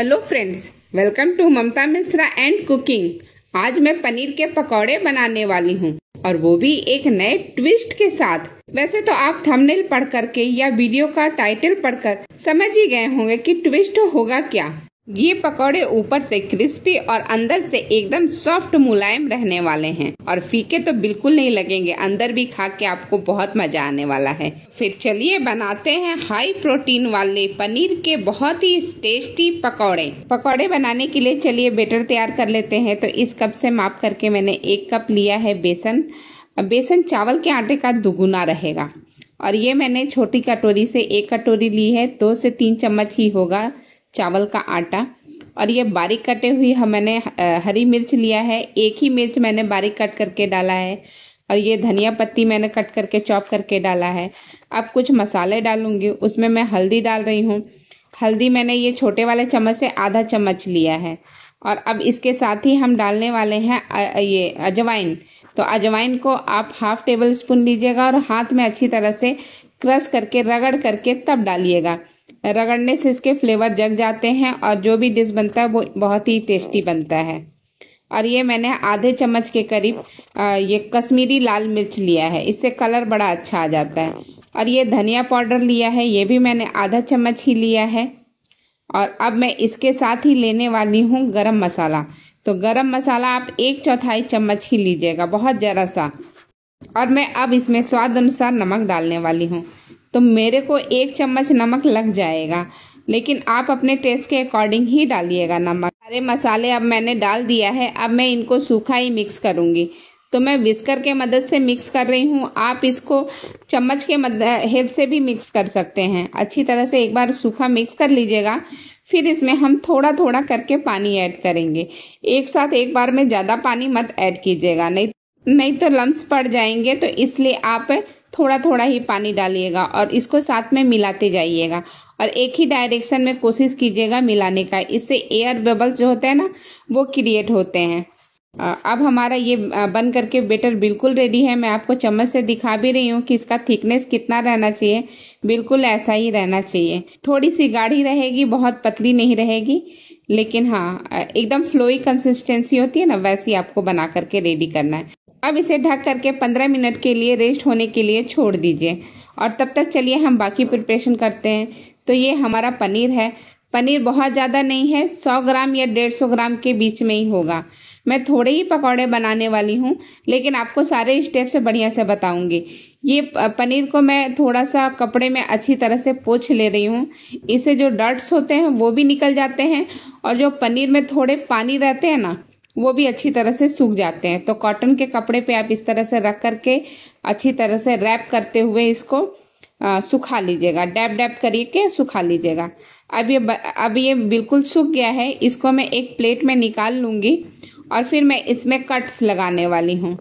hello friends welcome to Mamta Mishra and cooking आज मैं पनीर के पकौड़े बनाने वाली हूँ और वो भी एक नए ट्विस्ट के साथ वैसे तो आप थंबनेल पढ़ करके या वीडियो का टाइटल पढ़कर समझ ही गए होंगे कि ट्विस्ट होगा क्या ये पकौड़े ऊपर से क्रिस्पी और अंदर से एकदम सॉफ्ट मुलायम रहने वाले हैं और फीके तो बिल्कुल नहीं लगेंगे अंदर भी खा के आपको बहुत मजा आने वाला है फिर चलिए बनाते हैं हाई प्रोटीन वाले पनीर के बहुत ही टेस्टी पकौड़े पकौड़े बनाने के लिए चलिए बेटर तैयार कर लेते हैं तो इस कप से माप करके मैंने एक कप लिया है बेसन बेसन चावल के आटे का दुगुना रहेगा और ये मैंने छोटी कटोरी से एक कटोरी ली है दो से तीन चम्मच ही होगा चावल का आटा और ये बारीक कटे हुई मैंने हरी मिर्च लिया है एक ही मिर्च मैंने बारीक कट करके डाला है और ये धनिया पत्ती मैंने कट करके चॉप करके डाला है अब कुछ मसाले डालूंगी उसमें मैं हल्दी डाल रही हूँ हल्दी मैंने ये छोटे वाले चम्मच से आधा चम्मच लिया है और अब इसके साथ ही हम डालने वाले हैं ये अजवाइन तो अजवाइन को आप हाफ टेबल स्पून लीजिएगा और हाथ में अच्छी तरह से क्रश करके रगड़ करके तब डालिएगा रगड़ने से इसके फ्लेवर जग जाते हैं और जो भी डिश बनता है वो बहुत ही टेस्टी बनता है और ये मैंने आधे चम्मच के करीब ये कश्मीरी लाल मिर्च लिया है इससे कलर बड़ा अच्छा आ जाता है और ये धनिया पाउडर लिया है ये भी मैंने आधा चम्मच ही लिया है और अब मैं इसके साथ ही लेने वाली हूँ गरम मसाला तो गरम मसाला आप एक चौथाई चम्मच ही लीजिएगा बहुत ज़रा सा और मैं अब इसमें स्वाद अनुसार नमक डालने वाली हूँ तो मेरे को एक चम्मच नमक लग जाएगा लेकिन आप अपने टेस्ट के अकॉर्डिंग ही डालिएगा नमक सारे मसाले अब मैंने डाल दिया है अब मैं इनको सूखा ही मिक्स करूंगी तो मैं विस्कर के मदद से मिक्स कर रही हूँ आप इसको चम्मच के हेल्प से भी मिक्स कर सकते हैं अच्छी तरह से एक बार सूखा मिक्स कर लीजिएगा फिर इसमें हम थोड़ा थोड़ा करके पानी ऐड करेंगे एक साथ एक बार में ज़्यादा पानी मत ऐड कीजिएगा नहीं नहीं तो लम्स पड़ जाएंगे तो इसलिए आप थोड़ा थोड़ा ही पानी डालिएगा और इसको साथ में मिलाते जाइएगा और एक ही डायरेक्शन में कोशिश कीजिएगा मिलाने का इससे एयर बबल्स जो होते हैं ना वो क्रिएट होते हैं अब हमारा ये बन करके बेटर बिल्कुल रेडी है मैं आपको चम्मच से दिखा भी रही हूँ कि इसका थिकनेस कितना रहना चाहिए बिल्कुल ऐसा ही रहना चाहिए थोड़ी सी गाढ़ी रहेगी बहुत पतली नहीं रहेगी लेकिन हाँ एकदम फ्लोई कंसिस्टेंसी होती है ना वैसी आपको बना करके रेडी करना है अब इसे ढक करके 15 मिनट के लिए रेस्ट होने के लिए छोड़ दीजिए और तब तक चलिए हम बाकी प्रिपरेशन करते हैं तो ये हमारा पनीर है पनीर बहुत ज़्यादा नहीं है 100 ग्राम या 150 ग्राम के बीच में ही होगा मैं थोड़े ही पकौड़े बनाने वाली हूँ लेकिन आपको सारे स्टेप से बढ़िया से बताऊंगी ये पनीर को मैं थोड़ा सा कपड़े में अच्छी तरह से पोछ ले रही हूँ इससे जो डर्ट्स होते हैं वो भी निकल जाते हैं और जो पनीर में थोड़े पानी रहते हैं ना वो भी अच्छी तरह से सूख जाते हैं तो कॉटन के कपड़े पे आप इस तरह से रख करके अच्छी तरह से रैप करते हुए इसको आ, सुखा लीजिएगा डैप डैप करके सुखा लीजिएगा अब ये अब ये बिल्कुल सूख गया है इसको मैं एक प्लेट में निकाल लूंगी और फिर मैं इसमें कट्स लगाने वाली हूँ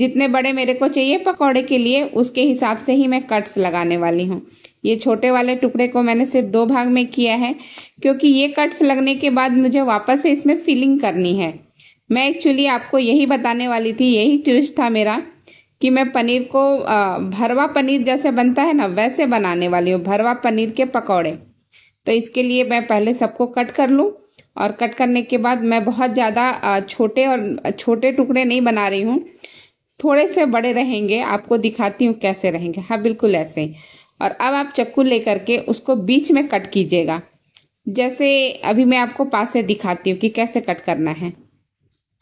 जितने बड़े मेरे को चाहिए पकौड़े के लिए उसके हिसाब से ही मैं कट्स लगाने वाली हूँ ये छोटे वाले टुकड़े को मैंने सिर्फ दो भाग में किया है क्योंकि ये कट्स लगने के बाद मुझे वापस से इसमें फिलिंग करनी है मैं एक्चुअली आपको यही बताने वाली थी यही ट्विस्ट था मेरा कि मैं पनीर को भरवा पनीर जैसे बनता है ना वैसे बनाने वाली हूँ भरवा पनीर के पकौड़े तो इसके लिए मैं पहले सबको कट कर लूँ और कट करने के बाद मैं बहुत ज़्यादा छोटे और छोटे टुकड़े नहीं बना रही हूँ थोड़े से बड़े रहेंगे आपको दिखाती हूँ कैसे रहेंगे हाँ बिल्कुल ऐसे ही और अब आप चक्कू लेकर के उसको बीच में कट कीजिएगा जैसे अभी मैं आपको पास से दिखाती हूँ कि कैसे कट करना है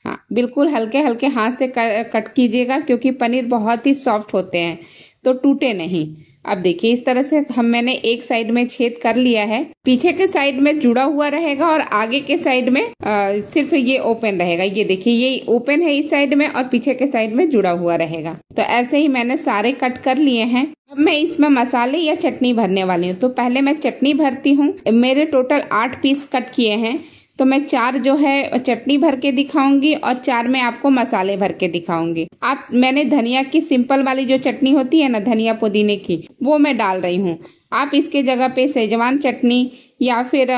हाँ बिल्कुल हल्के हल्के हाथ से कट कीजिएगा क्योंकि पनीर बहुत ही सॉफ्ट होते हैं तो टूटे नहीं अब देखिए इस तरह से हम मैंने एक साइड में छेद कर लिया है पीछे के साइड में जुड़ा हुआ रहेगा और आगे के साइड में आ, सिर्फ ये ओपन रहेगा ये देखिए ये ओपन है इस साइड में और पीछे के साइड में जुड़ा हुआ रहेगा तो ऐसे ही मैंने सारे कट कर लिए हैं अब मैं इसमें मसाले या चटनी भरने वाली हूँ तो पहले मैं चटनी भरती हूँ मेरे टोटल आठ पीस कट किए हैं तो मैं चार जो है चटनी भर के दिखाऊंगी और चार में आपको मसाले भर के दिखाऊंगी आप मैंने धनिया की सिंपल वाली जो चटनी होती है ना धनिया पुदीने की वो मैं डाल रही हूँ आप इसके जगह पे सेजवान चटनी या फिर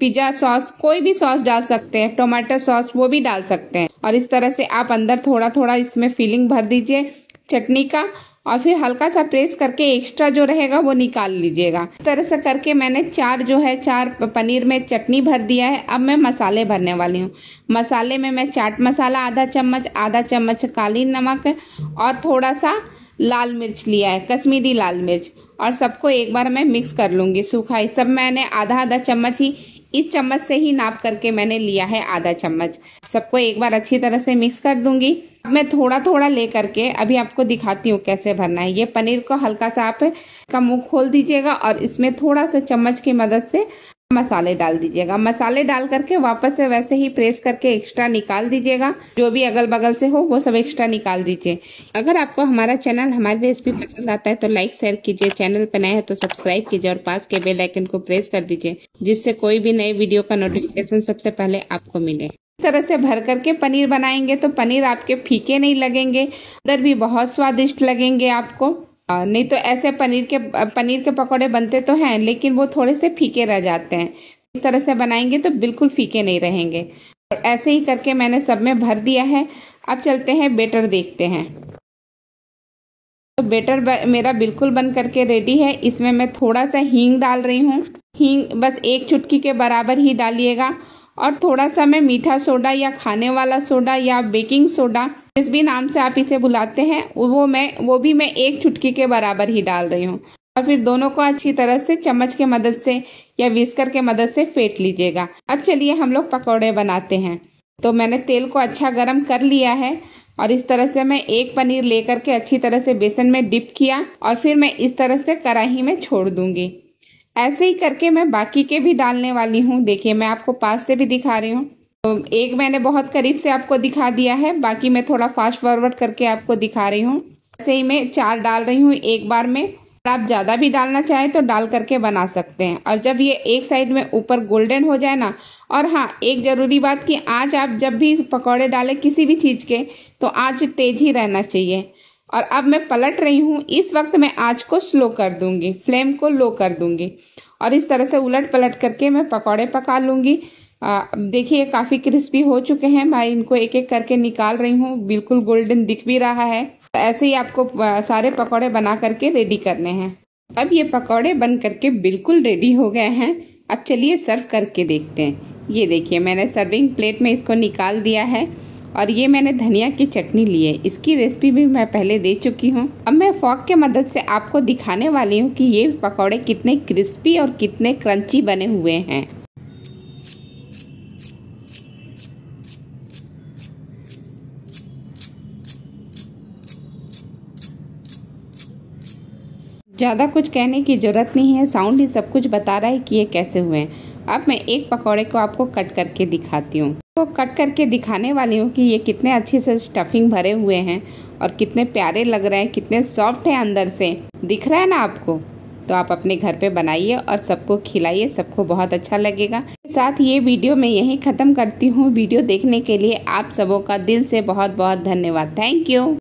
पिज्जा सॉस कोई भी सॉस डाल सकते हैं टोमेटो सॉस वो भी डाल सकते हैं और इस तरह से आप अंदर थोड़ा थोड़ा इसमें फीलिंग भर दीजिए चटनी का और फिर हल्का सा प्रेस करके एक्स्ट्रा जो रहेगा वो निकाल लीजिएगा इस तरह से करके मैंने चार जो है चार पनीर में चटनी भर दिया है अब मैं मसाले भरने वाली हूँ मसाले में मैं चाट मसाला आधा चम्मच आधा चम्मच काली नमक और थोड़ा सा लाल मिर्च लिया है कश्मीरी लाल मिर्च और सबको एक बार मैं मिक्स कर लूंगी सूखा ही सब मैंने आधा आधा चम्मच ही इस चम्मच से ही नाप करके मैंने लिया है आधा चम्मच सबको एक बार अच्छी तरह से मिक्स कर दूंगी अब मैं थोड़ा थोड़ा ले करके अभी आपको दिखाती हूँ कैसे भरना है ये पनीर को हल्का सा आप का मुंह खोल दीजिएगा और इसमें थोड़ा सा चम्मच की मदद से मसाले डाल दीजिएगा मसाले डाल करके वापस से वैसे ही प्रेस करके एक्स्ट्रा निकाल दीजिएगा जो भी अगल बगल से हो वो सब एक्स्ट्रा निकाल दीजिए अगर आपको हमारा चैनल हमारी रेसिपी पसंद आता है तो लाइक शेयर कीजिए चैनल पर नए हो तो सब्सक्राइब कीजिए और पास के बेल आइकन को प्रेस कर दीजिए जिससे कोई भी नए वीडियो का नोटिफिकेशन सबसे पहले आपको मिले इस तरह से भर करके पनीर बनाएंगे तो पनीर आपके फीके नहीं लगेंगे अंदर भी बहुत स्वादिष्ट लगेंगे आपको नहीं तो ऐसे पनीर के पनीर के पकौड़े बनते तो हैं लेकिन वो थोड़े से फीके रह जाते हैं इस तरह से बनाएंगे तो बिल्कुल फीके नहीं रहेंगे और ऐसे ही करके मैंने सब में भर दिया है अब चलते हैं बेटर देखते हैं तो बेटर मेरा बिल्कुल बन करके रेडी है इसमें मैं थोड़ा सा हींग डाल रही हूँ हींग बस एक चुटकी के बराबर ही डालिएगा और थोड़ा सा मैं मीठा सोडा या खाने वाला सोडा या बेकिंग सोडा जिस भी नाम से आप इसे बुलाते हैं वो मैं वो भी मैं एक चुटकी के बराबर ही डाल रही हूँ और फिर दोनों को अच्छी तरह से चम्मच के मदद से या विस्कर के मदद से फेंट लीजिएगा अब चलिए हम लोग पकौड़े बनाते हैं तो मैंने तेल को अच्छा गर्म कर लिया है और इस तरह से मैं एक पनीर लेकर के अच्छी तरह से बेसन में डिप किया और फिर मैं इस तरह से कड़ाही में छोड़ दूंगी ऐसे ही करके मैं बाकी के भी डालने वाली हूँ देखिए मैं आपको पास से भी दिखा रही हूँ एक मैंने बहुत करीब से आपको दिखा दिया है बाकी मैं थोड़ा फास्ट फॉरवर्ड करके आपको दिखा रही हूँ ऐसे ही मैं चार डाल रही हूँ एक बार में आप ज़्यादा भी डालना चाहें तो डाल करके बना सकते हैं और जब ये एक साइड में ऊपर गोल्डन हो जाए ना और हाँ एक ज़रूरी बात कि आज आप जब भी पकौड़े डालें किसी भी चीज़ के तो आज तेज ही रहना चाहिए और अब मैं पलट रही हूँ इस वक्त मैं आज को स्लो कर दूंगी फ्लेम को लो कर दूंगी और इस तरह से उलट पलट करके मैं पकौड़े पका लूंगी देखिए काफी क्रिस्पी हो चुके हैं भाई इनको एक एक करके निकाल रही हूँ बिल्कुल गोल्डन दिख भी रहा है ऐसे ही आपको सारे पकौड़े बना करके रेडी करने हैं अब ये पकौड़े बन करके बिल्कुल रेडी हो गए हैं अब चलिए सर्व करके देखते हैं ये देखिए मैंने सर्विंग प्लेट में इसको निकाल दिया है और ये मैंने धनिया की चटनी ली है इसकी रेसिपी भी मैं पहले दे चुकी हूँ अब मैं फॉक के मदद से आपको दिखाने वाली हूँ कि ये पकौड़े कितने क्रिस्पी और कितने क्रंची बने हुए हैं ज़्यादा कुछ कहने की ज़रूरत नहीं है साउंड ही सब कुछ बता रहा है कि ये कैसे हुए हैं अब मैं एक पकौड़े को आपको कट करके दिखाती हूँ तो कट करके दिखाने वाली हूँ कि ये कितने अच्छे से स्टफिंग भरे हुए हैं और कितने प्यारे लग रहे हैं कितने सॉफ्ट हैं अंदर से दिख रहा है ना आपको तो आप अपने घर पे बनाइए और सबको खिलाइए सबको बहुत अच्छा लगेगा साथ ये वीडियो मैं यहीं ख़त्म करती हूँ वीडियो देखने के लिए आप सबों का दिल से बहुत बहुत धन्यवाद थैंक यू